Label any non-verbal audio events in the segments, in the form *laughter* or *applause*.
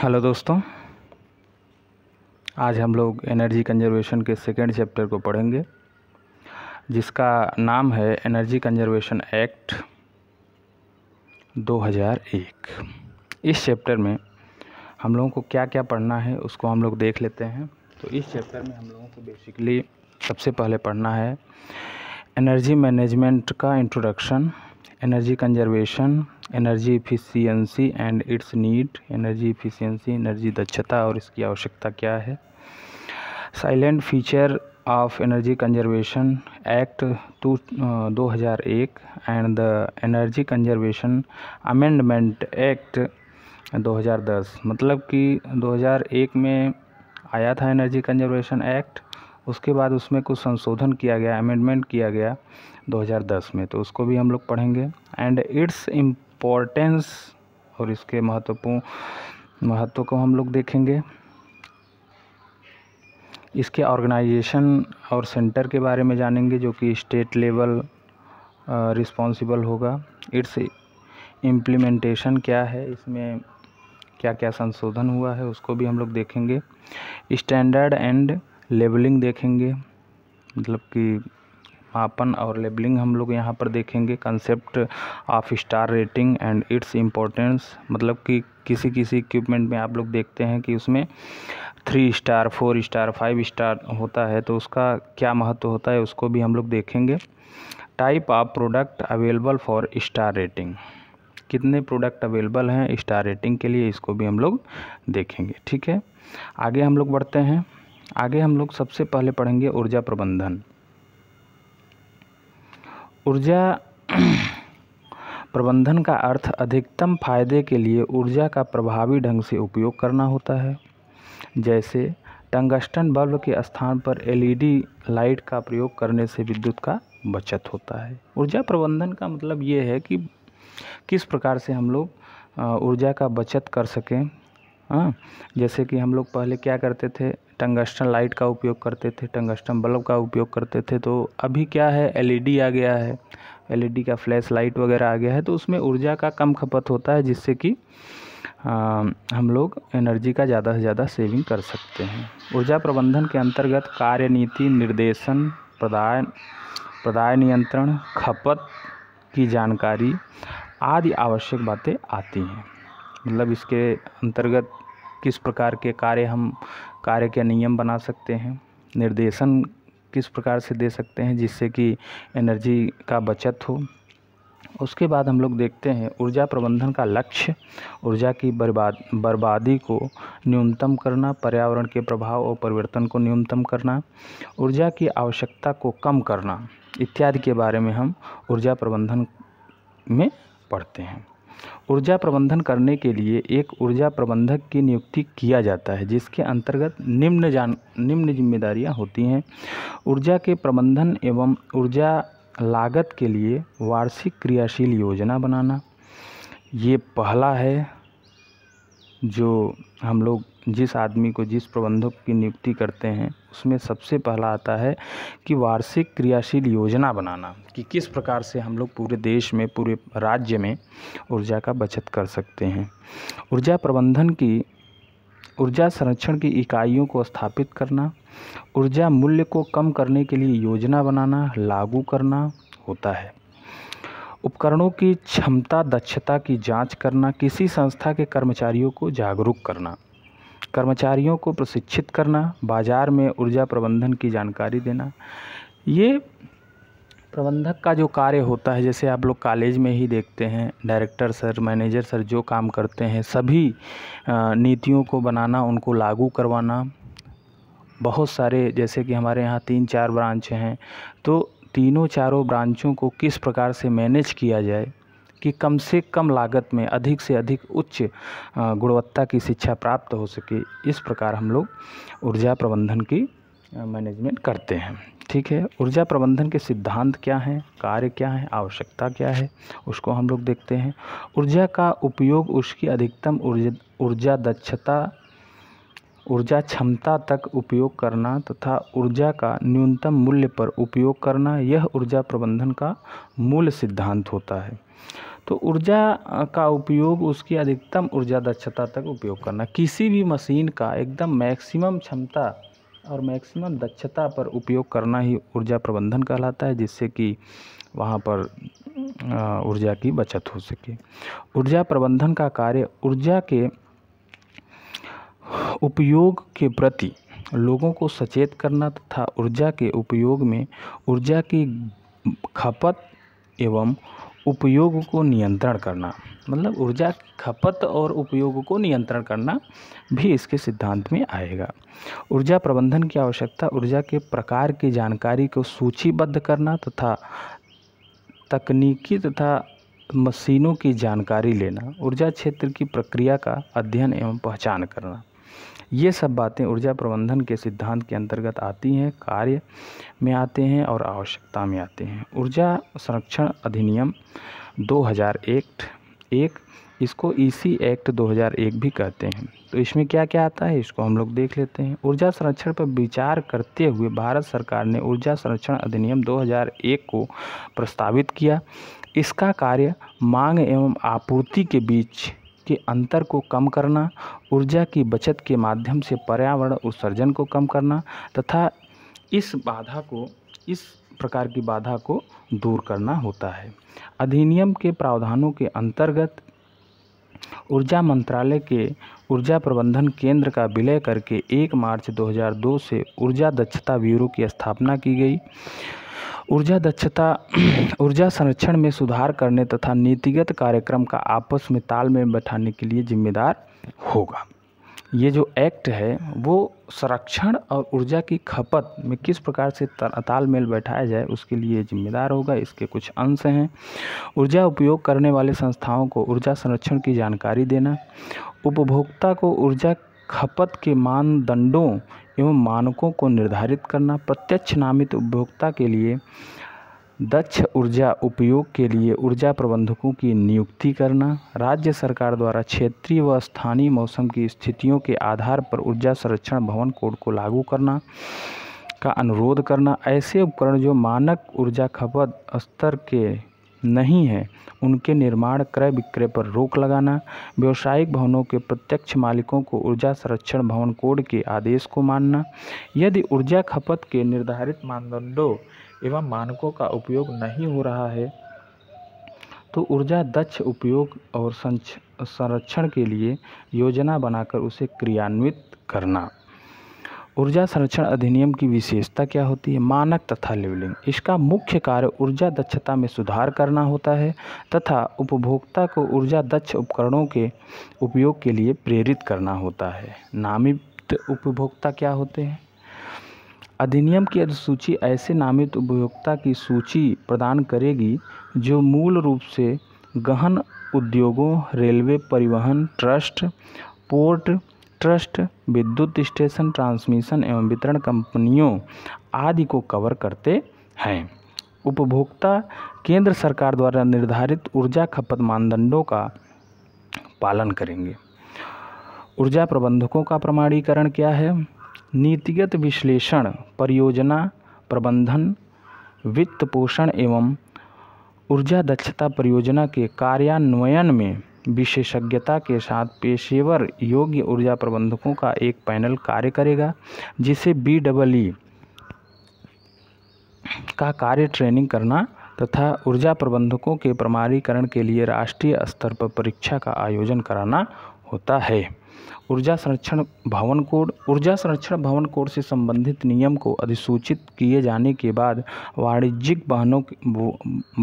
hello दोस्तों आज हम लोग एनर्जी कंजर्वेशन के सेकेंड चैप्टर को पढ़ेंगे जिसका नाम है एनर्जी कंजर्वेशन एक्ट 2001 इस चैप्टर में हम लोगों को क्या क्या पढ़ना है उसको हम लोग देख लेते हैं तो इस चैप्टर में हम लोगों को बेसिकली सबसे पहले पढ़ना है एनर्जी मैनेजमेंट का introduction energy conservation energy efficiency and its need energy efficiency energy दक्षता और इसकी आवश्यकता क्या है silent feature of energy conservation act two दो हज़ार एक and the energy conservation amendment act दो हज़ार दस मतलब कि दो हज़ार एक में आया था एनर्जी कंजर्वेशन एक्ट उसके बाद उसमें कुछ संशोधन किया गया अमेंडमेंट किया गया 2010 में तो उसको भी हम लोग पढ़ेंगे एंड इट्स इम्पोर्टेंस और इसके महत्वपूर्ण महत्व को हम लोग देखेंगे इसके ऑर्गेनाइजेशन और सेंटर के बारे में जानेंगे जो कि स्टेट लेवल रिस्पॉन्सिबल होगा इट्स इम्प्लीमेंटेशन क्या है इसमें क्या क्या संशोधन हुआ है उसको भी हम लोग देखेंगे स्टैंडर्ड एंड लेबलिंग देखेंगे मतलब कि मापन और लेबलिंग हम लोग यहाँ पर देखेंगे concept of star rating and its importance मतलब कि किसी किसी इक्विपमेंट में आप लोग देखते हैं कि उसमें three star four star five star होता है तो उसका क्या महत्व होता है उसको भी हम लोग देखेंगे type of product available for star rating कितने प्रोडक्ट अवेलेबल हैं स्टार रेटिंग के लिए इसको भी हम लोग देखेंगे ठीक है आगे हम लोग बढ़ते हैं आगे हम लोग सबसे पहले पढ़ेंगे ऊर्जा प्रबंधन ऊर्जा *clears throat* प्रबंधन का अर्थ अधिकतम फायदे के लिए ऊर्जा का प्रभावी ढंग से उपयोग करना होता है जैसे टंगस्टन बल्ब के स्थान पर एलईडी लाइट का प्रयोग करने से विद्युत का बचत होता है ऊर्जा प्रबंधन का मतलब ये है कि किस प्रकार से हम लोग ऊर्जा का बचत कर सकें हाँ जैसे कि हम लोग पहले क्या करते थे टंगस्टन लाइट का उपयोग करते थे टंगस्टन बल्ब का उपयोग करते थे तो अभी क्या है एलईडी आ गया है एलईडी का फ्लैश लाइट वगैरह आ गया है तो उसमें ऊर्जा का कम खपत होता है जिससे कि आ, हम लोग एनर्जी का ज़्यादा से ज़्यादा सेविंग कर सकते हैं ऊर्जा प्रबंधन के अंतर्गत कार्य नीति निर्देशन प्रदाय प्रदाय नियंत्रण खपत की जानकारी आदि आवश्यक बातें आती हैं मतलब इसके अंतर्गत किस प्रकार के कार्य हम कार्य के नियम बना सकते हैं निर्देशन किस प्रकार से दे सकते हैं जिससे कि एनर्जी का बचत हो उसके बाद हम लोग देखते हैं ऊर्जा प्रबंधन का लक्ष्य ऊर्जा की बर्बाद बर्बादी को न्यूनतम करना पर्यावरण के प्रभाव और परिवर्तन को न्यूनतम करना ऊर्जा की आवश्यकता को कम करना इत्यादि के बारे में हम ऊर्जा प्रबंधन में पढ़ते हैं ऊर्जा प्रबंधन करने के लिए एक ऊर्जा प्रबंधक की नियुक्ति किया जाता है जिसके अंतर्गत निम्न जान निम्न जिम्मेदारियां होती हैं ऊर्जा के प्रबंधन एवं ऊर्जा लागत के लिए वार्षिक क्रियाशील योजना बनाना ये पहला है जो हम लोग जिस आदमी को जिस प्रबंधक की नियुक्ति करते हैं उसमें सबसे पहला आता है कि वार्षिक क्रियाशील योजना बनाना कि किस प्रकार से हम लोग पूरे देश में पूरे राज्य में ऊर्जा का बचत कर सकते हैं ऊर्जा प्रबंधन की ऊर्जा संरक्षण की इकाइयों को स्थापित करना ऊर्जा मूल्य को कम करने के लिए योजना बनाना लागू करना होता है उपकरणों की क्षमता दक्षता की जांच करना किसी संस्था के कर्मचारियों को जागरूक करना कर्मचारियों को प्रशिक्षित करना बाज़ार में ऊर्जा प्रबंधन की जानकारी देना ये प्रबंधक का जो कार्य होता है जैसे आप लोग कॉलेज में ही देखते हैं डायरेक्टर सर मैनेजर सर जो काम करते हैं सभी नीतियों को बनाना उनको लागू करवाना बहुत सारे जैसे कि हमारे यहाँ तीन चार ब्रांच हैं तो तीनों चारों ब्रांचों को किस प्रकार से मैनेज किया जाए कि कम से कम लागत में अधिक से अधिक उच्च गुणवत्ता की शिक्षा प्राप्त हो सके इस प्रकार हम लोग ऊर्जा प्रबंधन की मैनेजमेंट करते हैं ठीक है ऊर्जा प्रबंधन के सिद्धांत क्या हैं कार्य क्या है आवश्यकता क्या है उसको हम लोग देखते हैं ऊर्जा का उपयोग उसकी अधिकतम ऊर्जा दक्षता ऊर्जा क्षमता तक उपयोग करना तथा ऊर्जा का न्यूनतम मूल्य पर उपयोग करना यह ऊर्जा प्रबंधन का मूल सिद्धांत होता है तो ऊर्जा का उपयोग उसकी अधिकतम ऊर्जा दक्षता तक उपयोग करना किसी भी मशीन का एकदम मैक्सिमम क्षमता और मैक्सिमम दक्षता पर उपयोग करना ही ऊर्जा प्रबंधन कहलाता है जिससे कि वहाँ पर ऊर्जा की बचत हो सके ऊर्जा प्रबंधन का कार्य ऊर्जा के उपयोग के प्रति लोगों को सचेत करना तथा ऊर्जा के उपयोग में ऊर्जा की खपत एवं उपयोग को नियंत्रण करना मतलब ऊर्जा की खपत और उपयोग को नियंत्रण करना भी इसके सिद्धांत में आएगा ऊर्जा प्रबंधन की आवश्यकता ऊर्जा के प्रकार की जानकारी को सूचीबद्ध करना तथा तकनीकी तथा मशीनों की जानकारी लेना ऊर्जा क्षेत्र की प्रक्रिया का अध्ययन एवं पहचान करना ये सब बातें ऊर्जा प्रबंधन के सिद्धांत के अंतर्गत आती हैं कार्य में आते हैं और आवश्यकता में आते हैं ऊर्जा संरक्षण अधिनियम 2001 एक इसको ईसी एक्ट 2001 भी कहते हैं तो इसमें क्या क्या आता है इसको हम लोग देख लेते हैं ऊर्जा संरक्षण पर विचार करते हुए भारत सरकार ने ऊर्जा संरक्षण अधिनियम 2001 को प्रस्तावित किया इसका कार्य मांग एवं आपूर्ति के बीच के अंतर को कम करना ऊर्जा की बचत के माध्यम से पर्यावरण उत्सर्जन को कम करना तथा इस बाधा को इस प्रकार की बाधा को दूर करना होता है अधिनियम के प्रावधानों के अंतर्गत ऊर्जा मंत्रालय के ऊर्जा प्रबंधन केंद्र का विलय करके 1 मार्च 2002 से ऊर्जा दक्षता ब्यूरो की स्थापना की गई ऊर्जा दक्षता *clears throat* ऊर्जा संरक्षण में सुधार करने तथा नीतिगत कार्यक्रम का आपस में तालमेल बैठाने के लिए जिम्मेदार होगा ये जो एक्ट है वो संरक्षण और ऊर्जा की खपत में किस प्रकार से तालमेल बैठाया जाए उसके लिए जिम्मेदार होगा इसके कुछ अंश हैं ऊर्जा उपयोग करने वाले संस्थाओं को ऊर्जा संरक्षण की जानकारी देना उपभोक्ता को ऊर्जा खपत के मानदंडों एवं मानकों को निर्धारित करना प्रत्यक्ष नामित उपभोक्ता के लिए दक्ष ऊर्जा उपयोग के लिए ऊर्जा प्रबंधकों की नियुक्ति करना राज्य सरकार द्वारा क्षेत्रीय व स्थानीय मौसम की स्थितियों के आधार पर ऊर्जा संरक्षण भवन कोड को लागू करना का अनुरोध करना ऐसे उपकरण जो मानक ऊर्जा खपत स्तर के नहीं है उनके निर्माण क्रय विक्रय पर रोक लगाना व्यवसायिक भवनों के प्रत्यक्ष मालिकों को ऊर्जा संरक्षण भवन कोड के आदेश को मानना यदि ऊर्जा खपत के निर्धारित मानदंडों एवं मानकों का उपयोग नहीं हो रहा है तो ऊर्जा दक्ष उपयोग और संरक्षण के लिए योजना बनाकर उसे क्रियान्वित करना ऊर्जा संरक्षण अधिनियम की विशेषता क्या होती है मानक तथा लेवलिंग इसका मुख्य कार्य ऊर्जा दक्षता में सुधार करना होता है तथा उपभोक्ता को ऊर्जा दक्ष उपकरणों के उपयोग के लिए प्रेरित करना होता है नामित उपभोक्ता क्या होते हैं अधिनियम की अधिसूची ऐसे नामित उपभोक्ता की सूची प्रदान करेगी जो मूल रूप से गहन उद्योगों रेलवे परिवहन ट्रस्ट पोर्ट ट्रस्ट विद्युत स्टेशन ट्रांसमिशन एवं वितरण कंपनियों आदि को कवर करते हैं उपभोक्ता केंद्र सरकार द्वारा निर्धारित ऊर्जा खपत मानदंडों का पालन करेंगे ऊर्जा प्रबंधकों का प्रमाणीकरण क्या है नीतिगत विश्लेषण परियोजना प्रबंधन वित्त पोषण एवं ऊर्जा दक्षता परियोजना के कार्यान्वयन में विशेषज्ञता के साथ पेशेवर योग्य ऊर्जा प्रबंधकों का एक पैनल कार्य करेगा जिसे बी डबल ई का कार्य ट्रेनिंग करना तथा ऊर्जा प्रबंधकों के प्रमाणीकरण के लिए राष्ट्रीय स्तर पर परीक्षा का आयोजन कराना होता है ऊर्जा संरक्षण भवन कोड ऊर्जा संरक्षण भवन कोड से संबंधित नियम को अधिसूचित किए जाने के बाद वाणिज्यिक वाहनों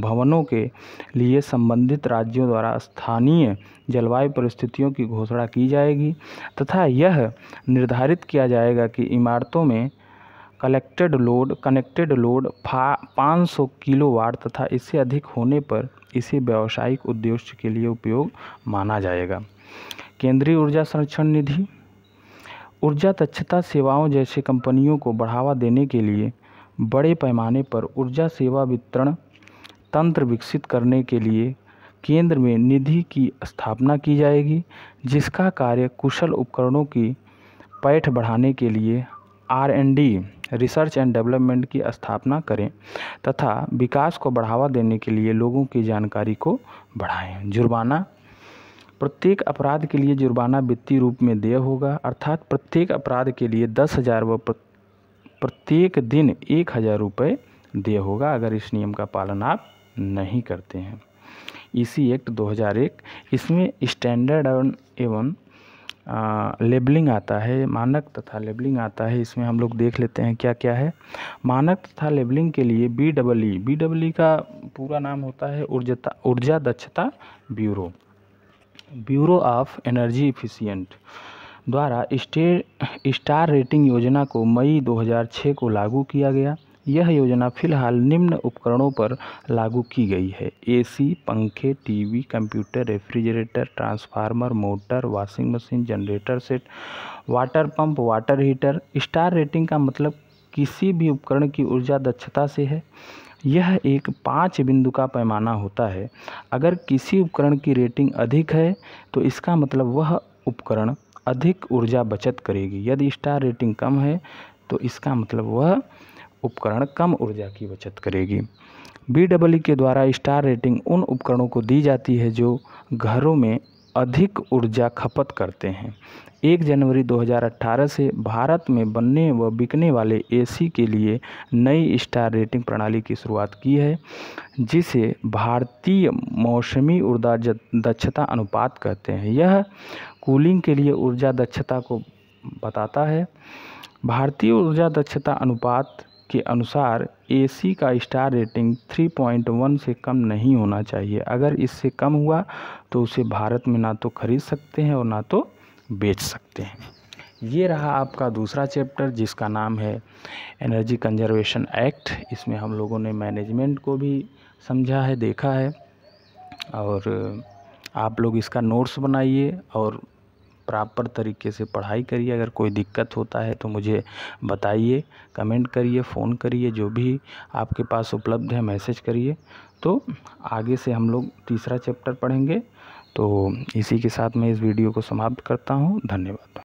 भवनों के लिए संबंधित राज्यों द्वारा स्थानीय जलवायु परिस्थितियों की घोषणा की जाएगी तथा यह निर्धारित किया जाएगा कि इमारतों में कलेक्टेड लोड कनेक्टेड लोड फा पाँच सौ किलोवाट तथा इससे अधिक होने पर इसे व्यावसायिक उद्देश्य के लिए उपयोग माना जाएगा केंद्रीय ऊर्जा संरक्षण निधि ऊर्जा दक्षता सेवाओं जैसे कंपनियों को बढ़ावा देने के लिए बड़े पैमाने पर ऊर्जा सेवा वितरण तंत्र विकसित करने के लिए केंद्र में निधि की स्थापना की जाएगी जिसका कार्य कुशल उपकरणों की पैठ बढ़ाने के लिए R and D research and development की स्थापना करें तथा विकास को बढ़ावा देने के लिए लोगों की जानकारी को बढ़ाएं जुर्माना प्रत्येक अपराध के लिए जुर्माना वित्तीय रूप में देय होगा अर्थात प्रत्येक अपराध के लिए दस हज़ार व प्रत्येक दिन एक हज़ार रुपये देय होगा अगर इस नियम का पालन आप नहीं करते हैं इसी एक्ट 2001 इसमें स्टैंडर्ड एवं लेबलिंग आता है मानक तथा लेबलिंग आता है इसमें हम लोग देख लेते हैं क्या क्या है मानक तथा लेबलिंग के लिए B double E B double E का पूरा नाम होता है ऊर्जता ऊर्जा दक्षता bureau bureau of energy efficient द्वारा स्टे स्टार रेटिंग योजना को मई 2006 को लागू किया गया यह योजना फिलहाल निम्न उपकरणों पर लागू की गई है एसी, पंखे TV computer refrigerator transformer motor washing machine generator set water pump water heater star rating का मतलब किसी भी उपकरण की ऊर्जा दक्षता से है यह एक पाँच बिंदु का पैमाना होता है अगर किसी उपकरण की रेटिंग अधिक है तो इसका मतलब वह उपकरण अधिक ऊर्जा बचत करेगी यदि स्टार रेटिंग कम है तो इसका मतलब वह उपकरण कम ऊर्जा की बचत करेगी बी डबल e के द्वारा स्टार रेटिंग उन उपकरणों को दी जाती है जो घरों में अधिक ऊर्जा खपत करते हैं एक जनवरी 2018 से भारत में बनने व बिकने वाले एसी के लिए नई स्टार रेटिंग प्रणाली की शुरुआत की है जिसे भारतीय मौसमी ऊर्जा दक्षता अनुपात कहते हैं यह कूलिंग के लिए ऊर्जा दक्षता को बताता है भारतीय ऊर्जा दक्षता अनुपात के अनुसार एसी का स्टार रेटिंग 3.1 से कम नहीं होना चाहिए अगर इससे कम हुआ तो उसे भारत में ना तो खरीद सकते हैं और ना तो बेच सकते हैं ये रहा आपका दूसरा चैप्टर जिसका नाम है एनर्जी कंजर्वेशन एक्ट इसमें हम लोगों ने मैनेजमेंट को भी समझा है देखा है और आप लोग इसका नोट्स बनाइए और प्रॉपर तरीके से पढ़ाई करिए अगर कोई दिक्कत होता है तो मुझे बताइए कमेंट करिए फ़ोन करिए जो भी आपके पास उपलब्ध है मैसेज करिए तो आगे से हम लोग तीसरा चैप्टर पढ़ेंगे तो इसी के साथ मैं इस वीडियो को समाप्त करता हूँ धन्यवाद